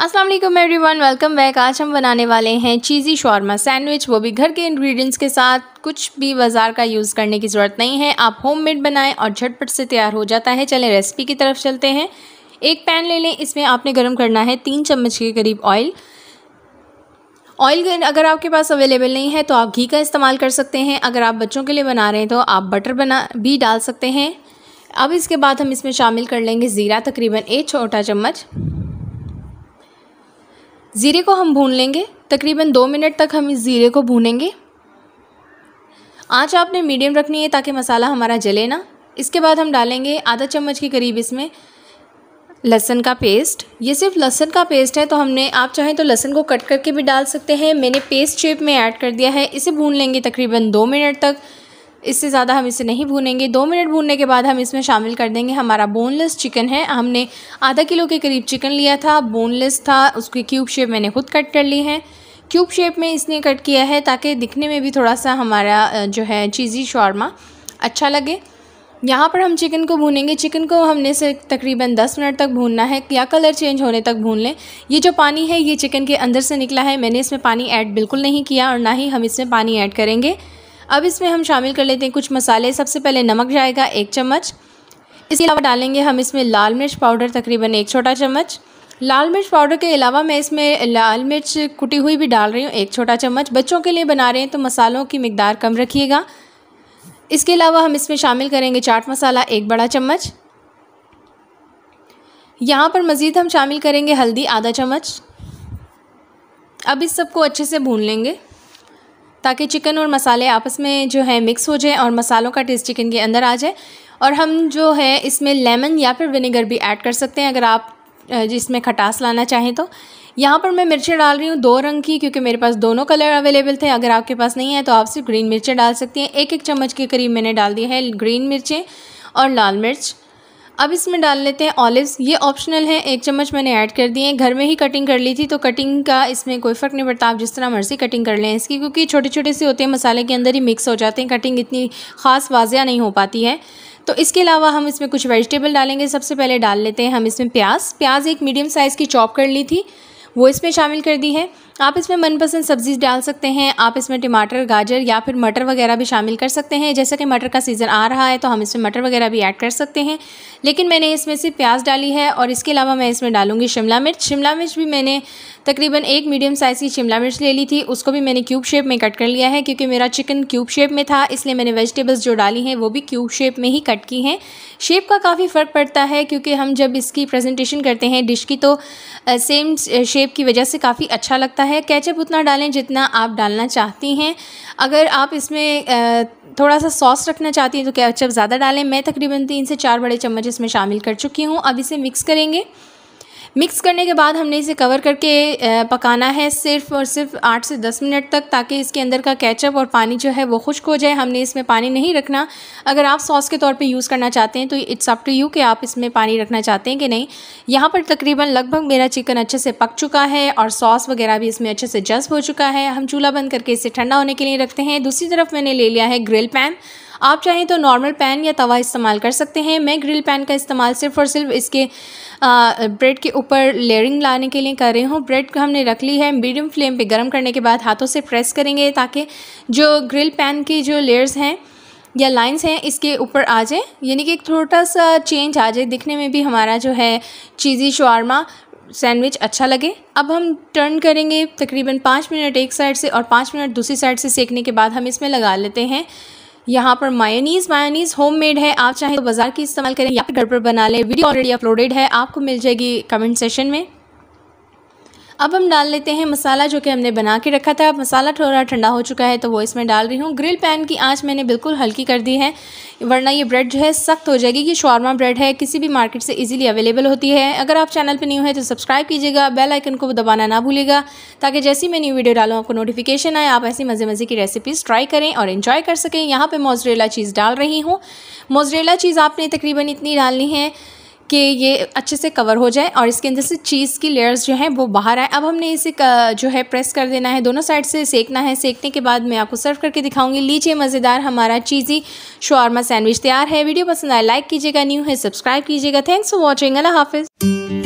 Aslam everyone welcome back आज हम बनाने वाले हैं चीज़ी शॉर्मा सैंडविच वो भी घर के इंग्रेडिएंट्स के साथ कुछ भी बाज़ार का यूज़ करने की ज़रूरत नहीं है आप होममेड बनाएं और झटपट से तैयार हो जाता है चलें रेसिपी की तरफ चलते हैं एक पैन ले लें इसमें आपने गर्म करना है तीन चम्मच के करीब ऑयल ऑयल अगर आपके पास अवेलेबल नहीं है तो आप घी का इस्तेमाल कर सकते हैं अगर आप बच्चों के लिए बना रहे हैं तो आप बटर बना भी डाल सकते हैं अब इसके बाद हम इसमें शामिल कर लेंगे ज़ीरा तकरीबन एक छोटा चम्मच ज़ीरे को हम भून लेंगे तकरीबन दो मिनट तक हम इस ज़ीरे को भूनेंगे आँच आपने मीडियम रखनी है ताकि मसाला हमारा जले ना इसके बाद हम डालेंगे आधा चम्मच के करीब इसमें लहसन का पेस्ट ये सिर्फ लहसन का पेस्ट है तो हमने आप चाहें तो लहसन को कट करके भी डाल सकते हैं मैंने पेस्ट शेप में ऐड कर दिया है इसे भून लेंगे तकरीबन दो मिनट तक इससे ज़्यादा हम इसे नहीं भूनेंगे दो मिनट भूनने के बाद हम इसमें शामिल कर देंगे हमारा बोनलेस चिकन है हमने आधा किलो के करीब चिकन लिया था बोनलेस था उसकी क्यूब शेप मैंने खुद कट कर ली है क्यूब शेप में इसने कट किया है ताकि दिखने में भी थोड़ा सा हमारा जो है चीज़ी शॉर्मा अच्छा लगे यहाँ पर हम चिकन को भूनेंगे चिकन को हमने से तकरीबन 10 मिनट तक भूनना है या कलर चेंज होने तक भून लें ये जो पानी है ये चिकन के अंदर से निकला है मैंने इसमें पानी ऐड बिल्कुल नहीं किया और ना ही हम इसमें पानी ऐड करेंगे अब इसमें हम शामिल कर लेते हैं कुछ मसाले सबसे पहले नमक जाएगा एक चम्मच इसके अलावा डालेंगे हम इसमें लाल मिर्च पाउडर तकरीबन एक छोटा चम्मच लाल मिर्च पाउडर के अलावा मैं इसमें लाल मिर्च कुटी हुई भी डाल रही हूँ एक छोटा चम्मच बच्चों के लिए बना रहे हैं तो मसालों की मकदार कम रखिएगा इसके अलावा हम इसमें शामिल करेंगे चाट मसाला एक बड़ा चम्मच यहाँ पर मज़ीद हम शामिल करेंगे हल्दी आधा चम्मच अब इस सबको अच्छे से भून लेंगे ताकि चिकन और मसाले आपस में जो है मिक्स हो जाए और मसालों का टेस्ट चिकन के अंदर आ जाए और हम जो है इसमें लेमन या फिर विनेगर भी ऐड कर सकते हैं अगर आप जिसमें खटास लाना चाहें तो यहाँ पर मैं मिर्चें डाल रही हूँ दो रंग की क्योंकि मेरे पास दोनों कलर अवेलेबल थे अगर आपके पास नहीं है तो आप सिर्फ ग्रीन मिर्चें डाल सकती हैं एक एक चम्मच के करीब मैंने डाल दी है ग्रीन मिर्चें और लाल मिर्च अब इसमें डाल लेते हैं ऑलिव्स ये ऑप्शनल है एक चम्मच मैंने ऐड कर दिए घर में ही कटिंग कर ली थी तो कटिंग का इसमें कोई फ़र्क नहीं पड़ता आप जिस तरह मर्ज़ी कटिंग कर लें इसकी क्योंकि छोटे छोटे से होते हैं मसाले के अंदर ही मिक्स हो जाते हैं कटिंग इतनी ख़ास वाजिया नहीं हो पाती है तो इसके अलावा हम इसमें कुछ वेजिटेबल डालेंगे सबसे पहले डाल लेते हैं हम इसमें प्याज प्याज एक मीडियम साइज़ की चॉप कर ली थी वो इसमें शामिल कर दी है आप इसमें मनपसंद सब्जी डाल सकते हैं आप इसमें टमाटर गाजर या फिर मटर वगैरह भी शामिल कर सकते हैं जैसा कि मटर का सीज़न आ रहा है तो हम इसमें मटर वगैरह भी ऐड कर सकते हैं लेकिन मैंने इसमें से प्याज डाली है और इसके अलावा मैं इसमें डालूँगी शिमला मिर्च शिमला मिर्च भी मैंने तकरीबन एक मीडियम साइज़ की शिमला मिर्च ले ली थी उसको भी मैंने क्यूब शेप में कट कर लिया है क्योंकि मेरा चिकन क्यूब शेप में था इसलिए मैंने वेजिटेबल्स जो डाली हैं वो भी क्यूब शेप में ही कट की हैं शेप का काफ़ी फ़र्क पड़ता है क्योंकि हम जब इसकी प्रेजेंटेशन करते हैं डिश की तो सेम शेप की वजह से काफ़ी अच्छा लगता है है कैचअप उतना डालें जितना आप डालना चाहती हैं अगर आप इसमें थोड़ा सा सॉस रखना चाहती हैं तो कैचअप ज़्यादा डालें मैं तकरीबन तीन से चार बड़े चम्मच इसमें शामिल कर चुकी हूँ अब इसे मिक्स करेंगे मिक्स करने के बाद हमने इसे कवर करके पकाना है सिर्फ और सिर्फ आठ से दस मिनट तक ताकि इसके अंदर का कैचअप और पानी जो है वो खुश्क हो जाए हमने इसमें पानी नहीं रखना अगर आप सॉस के तौर पे यूज़ करना चाहते हैं तो इट्स अप टू यू कि आप इसमें पानी रखना चाहते हैं कि नहीं यहाँ पर तकरीबन लगभग मेरा चिकन अच्छे से पक चुका है और सॉस वगैरह भी इसमें अच्छे से जज्ब हो चुका है हम चूल्हा बंद करके इसे ठंडा होने के लिए रखते हैं दूसरी तरफ मैंने ले लिया है ग्रिल पैन आप चाहें तो नॉर्मल पैन या तवा इस्तेमाल कर सकते हैं मैं ग्रिल पैन का इस्तेमाल सिर्फ और सिर्फ इसके ब्रेड के ऊपर लेयरिंग लाने के लिए कर रही हूँ ब्रेड को हमने रख ली है मीडियम फ्लेम पर गर्म करने के बाद हाथों से प्रेस करेंगे ताकि जो ग्रिल पैन की जो लेयर्स हैं या लाइंस हैं इसके ऊपर आ जाए यानी कि एक थोड़ा सा चेंज आ जाए दिखने में भी हमारा जो है चीज़ी शवारमा सैंडविच अच्छा लगे अब हम टर्न करेंगे तकरीबन पाँच मिनट एक साइड से और पाँच मिनट दूसरी साइड से सेकने के बाद हम इसमें लगा लेते हैं यहाँ पर मायोनीज मायोनीज होममेड है आप चाहे तो बाजार की इस्तेमाल करें या फिर घर पर बना लें वीडियो ऑलरेडी अपलोडेड है आपको मिल जाएगी कमेंट सेशन में अब हम डाल लेते हैं मसाला जो कि हमने बना के रखा था अब मसाला थोड़ा ठंडा हो चुका है तो वो इसमें डाल रही हूँ ग्रिल पैन की आँच मैंने बिल्कुल हल्की कर दी है वरना ये ब्रेड जो है सख्त हो जाएगी ये शॉर्मा ब्रेड है किसी भी मार्केट से ईज़िली अवेलेबल होती है अगर आप चैनल पर न्यू है तो सब्सक्राइब कीजिएगा बेल आइकन को दबाना ना भूलेगा ताकि जैसी मैं न्यू वीडियो डालूँ आपको नोटिफिकेशन आए आप ऐसी मज़े मज़े की रेसिपीज़ ट्राई करें और इन्जॉय कर सकें यहाँ पर मोजरेला चीज़ डाल रही हूँ मोजरेला चीज़ आपने तकरीबन इतनी डालनी है कि ये अच्छे से कवर हो जाए और इसके अंदर से चीज़ की लेयर्स जो हैं वो बाहर आए अब हमने इसे जो है प्रेस कर देना है दोनों साइड से सेकना है सेकने के बाद मैं आपको सर्व करके दिखाऊंगी लीजिए मज़ेदार हमारा चीज़ी शॉर्मा सैंडविच तैयार है वीडियो पसंद आए लाइक कीजिएगा न्यू है सब्सक्राइब कीजिएगा थैंक्स फॉर वॉचिंग अल्लाह हाफिज़